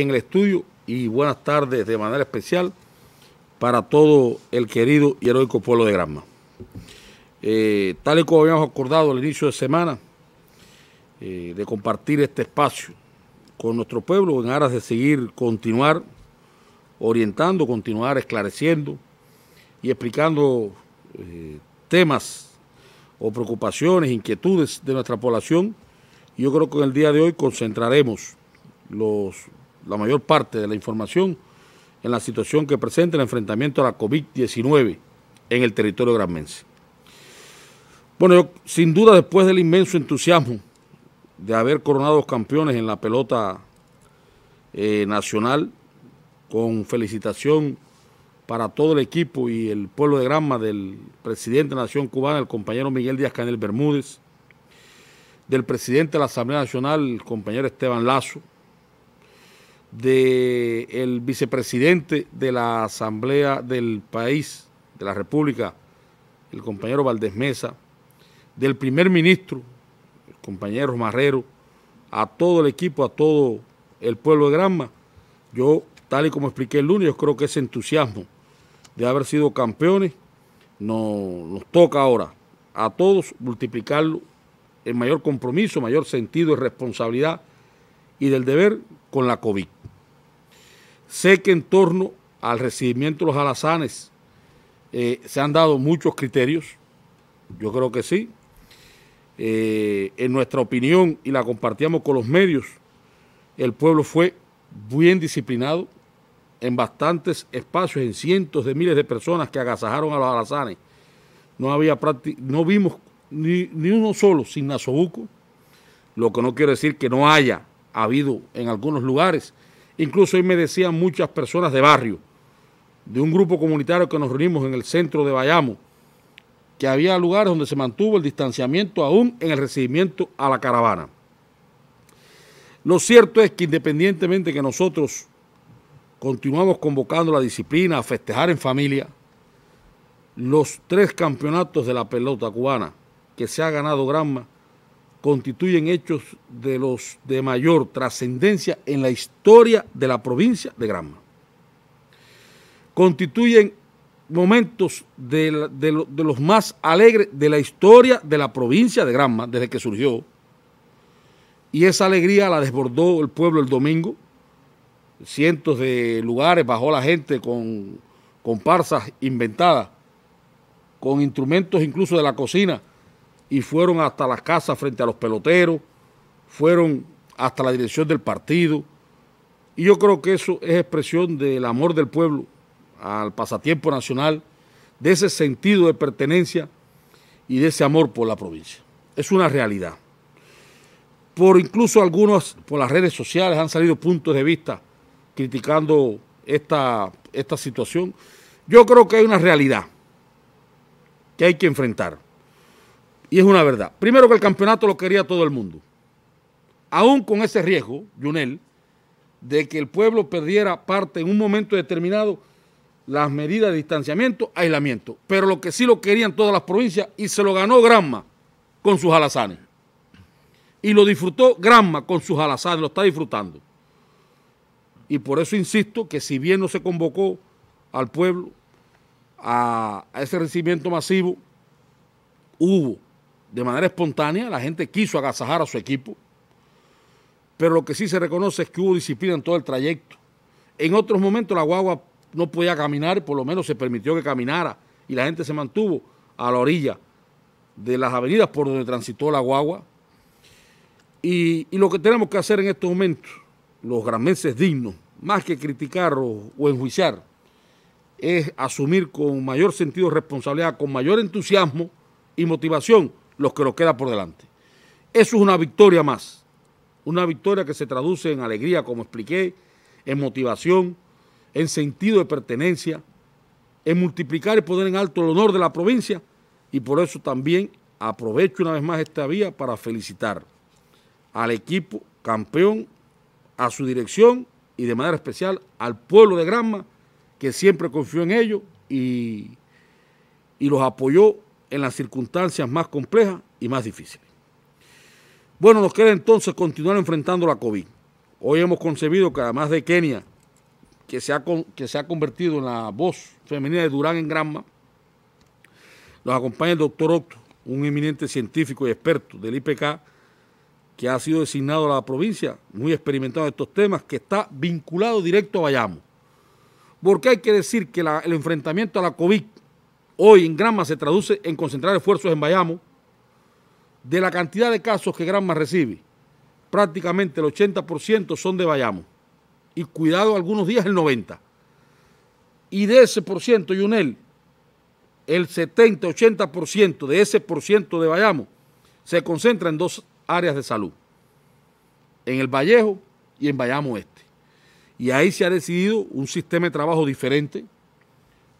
en el estudio y buenas tardes de manera especial para todo el querido y heroico pueblo de Granma. Eh, tal y como habíamos acordado al inicio de semana, eh, de compartir este espacio con nuestro pueblo en aras de seguir, continuar orientando, continuar esclareciendo y explicando eh, temas o preocupaciones, inquietudes de nuestra población. Yo creo que en el día de hoy concentraremos los la mayor parte de la información en la situación que presenta el enfrentamiento a la COVID-19 en el territorio granmense. Bueno, sin duda después del inmenso entusiasmo de haber coronado campeones en la pelota eh, nacional, con felicitación para todo el equipo y el pueblo de Granma del presidente de la Nación Cubana, el compañero Miguel Díaz Canel Bermúdez, del presidente de la Asamblea Nacional, el compañero Esteban Lazo, del vicepresidente de la Asamblea del país, de la República, el compañero Valdés Mesa, del primer ministro, el compañero Marrero, a todo el equipo, a todo el pueblo de Granma. Yo, tal y como expliqué el lunes, yo creo que ese entusiasmo de haber sido campeones nos, nos toca ahora a todos multiplicarlo en mayor compromiso, mayor sentido y responsabilidad y del deber con la COVID. Sé que en torno al recibimiento de los alazanes eh, se han dado muchos criterios, yo creo que sí. Eh, en nuestra opinión, y la compartíamos con los medios, el pueblo fue bien disciplinado en bastantes espacios, en cientos de miles de personas que agasajaron a los alazanes. No, había no vimos ni, ni uno solo sin Nasobuco, lo que no quiere decir que no haya habido en algunos lugares Incluso hoy me decían muchas personas de barrio, de un grupo comunitario que nos reunimos en el centro de Bayamo, que había lugares donde se mantuvo el distanciamiento aún en el recibimiento a la caravana. Lo cierto es que independientemente que nosotros continuamos convocando la disciplina a festejar en familia, los tres campeonatos de la pelota cubana que se ha ganado Granma constituyen hechos de los de mayor trascendencia en la historia de la provincia de Granma. Constituyen momentos de, los más alegres de la historia de la provincia de Granma desde que surgió. Y esa alegría la desbordó el pueblo el domingo. Cientos de lugares bajó la gente con comparsas inventadas, con instrumentos incluso de la cocina y fueron hasta las casas frente a los peloteros, fueron hasta la dirección del partido. Y yo creo que eso es expresión del amor del pueblo al pasatiempo nacional, de ese sentido de pertenencia y de ese amor por la provincia. Es una realidad. Por incluso algunos, por las redes sociales, han salido puntos de vista criticando esta, esta situación. Yo creo que hay una realidad que hay que enfrentar. Y es una verdad. Primero que el campeonato lo quería todo el mundo. Aún con ese riesgo, Junel, de que el pueblo perdiera parte en un momento determinado las medidas de distanciamiento, aislamiento. Pero lo que sí lo querían todas las provincias y se lo ganó Granma con sus alazanes. Y lo disfrutó Granma con sus alazanes, lo está disfrutando. Y por eso insisto que si bien no se convocó al pueblo a, a ese recibimiento masivo, hubo de manera espontánea, la gente quiso agasajar a su equipo, pero lo que sí se reconoce es que hubo disciplina en todo el trayecto. En otros momentos la guagua no podía caminar, por lo menos se permitió que caminara y la gente se mantuvo a la orilla de las avenidas por donde transitó la guagua. Y, lo que tenemos que hacer en estos momentos, los granmenses dignos, más que criticar o enjuiciar, es asumir con mayor sentido de responsabilidad, con mayor entusiasmo y motivación los que nos queda por delante. Eso es una victoria más, una victoria que se traduce en alegría, como expliqué, en motivación, en sentido de pertenencia, en multiplicar y poner en alto el honor de la provincia y por eso también aprovecho una vez más esta vía para felicitar al equipo campeón, a su dirección y de manera especial al pueblo de Granma que siempre confió en ellos y los apoyó en las circunstancias más complejas y más difíciles. Bueno, nos queda entonces continuar enfrentando la COVID. Hoy hemos concebido que además de Kenia, que se ha, que se ha convertido en la voz femenina de Durán en Granma, nos acompaña el doctor Octo, un eminente científico y experto del IPK, que ha sido designado a la provincia, muy experimentado en estos temas, que está vinculado directo a Bayamo. Porque hay que decir que el enfrentamiento a la COVID hoy en Granma se traduce en concentrar esfuerzos en Bayamo, de la cantidad de casos que Granma recibe, prácticamente el 80% son de Bayamo. Y cuidado, algunos días el 90%. Y de ese por ciento, Yunel, el 70-80% de ese por ciento de Bayamo se concentra en dos áreas de salud, en el Vallejo y en Bayamo Este. Y ahí se ha decidido un sistema de trabajo diferente,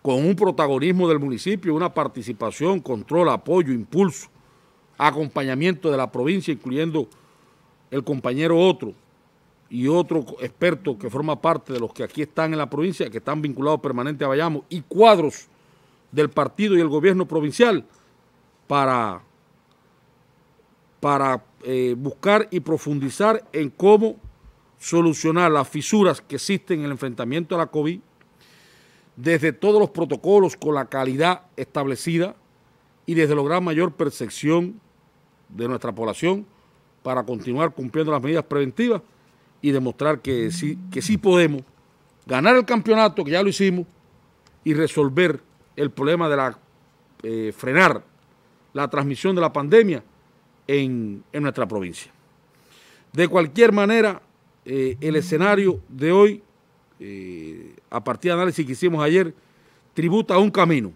con un protagonismo del municipio, una participación, control, apoyo, impulso, acompañamiento de la provincia, incluyendo el compañero otro y otro experto que forma parte de los que aquí están en la provincia, que están vinculados permanente a Bayamo, y cuadros del partido y el gobierno provincial para, para eh, buscar y profundizar en cómo solucionar las fisuras que existen en el enfrentamiento a la COVID desde todos los protocolos con la calidad establecida y desde lograr mayor percepción de nuestra población para continuar cumpliendo las medidas preventivas y demostrar que sí, que sí podemos ganar el campeonato, que ya lo hicimos, y resolver el problema de la, eh, frenar la transmisión de la pandemia en, nuestra provincia. De cualquier manera, eh, el escenario de hoy eh, a partir del análisis que hicimos ayer, tributa a un camino,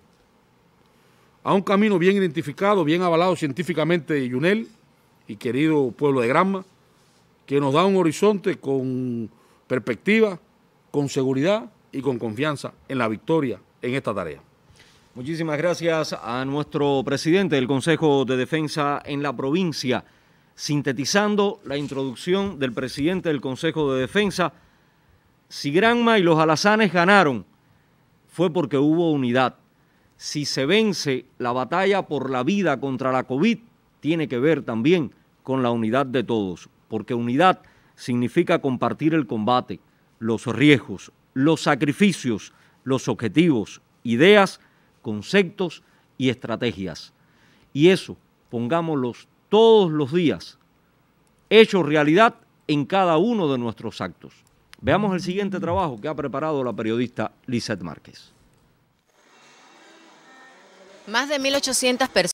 a un camino bien identificado, bien avalado científicamente, Yunel y querido pueblo de Granma, que nos da un horizonte con perspectiva, con seguridad y con confianza en la victoria en esta tarea. Muchísimas gracias a nuestro presidente del Consejo de Defensa en la provincia, sintetizando la introducción del presidente del Consejo de Defensa. Si Granma y los alazanes ganaron, fue porque hubo unidad. Si se vence la batalla por la vida contra la COVID, tiene que ver también con la unidad de todos, porque unidad significa compartir el combate, los riesgos, los sacrificios, los objetivos, ideas, conceptos y estrategias. Y eso, pongámoslos todos los días, hecho realidad en cada uno de nuestros actos. Veamos el siguiente trabajo que ha preparado la periodista Lizeth Márquez. Más de 1.800 personas.